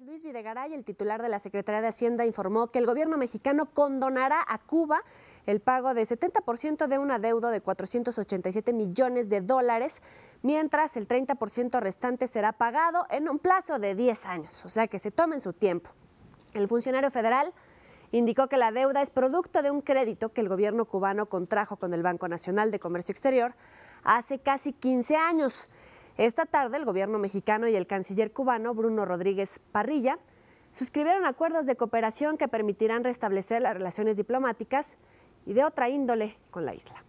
Luis Videgaray, el titular de la Secretaría de Hacienda, informó que el gobierno mexicano condonará a Cuba el pago de 70% de una adeudo de 487 millones de dólares, mientras el 30% restante será pagado en un plazo de 10 años, o sea que se tomen su tiempo. El funcionario federal indicó que la deuda es producto de un crédito que el gobierno cubano contrajo con el Banco Nacional de Comercio Exterior hace casi 15 años. Esta tarde el gobierno mexicano y el canciller cubano Bruno Rodríguez Parrilla suscribieron acuerdos de cooperación que permitirán restablecer las relaciones diplomáticas y de otra índole con la isla.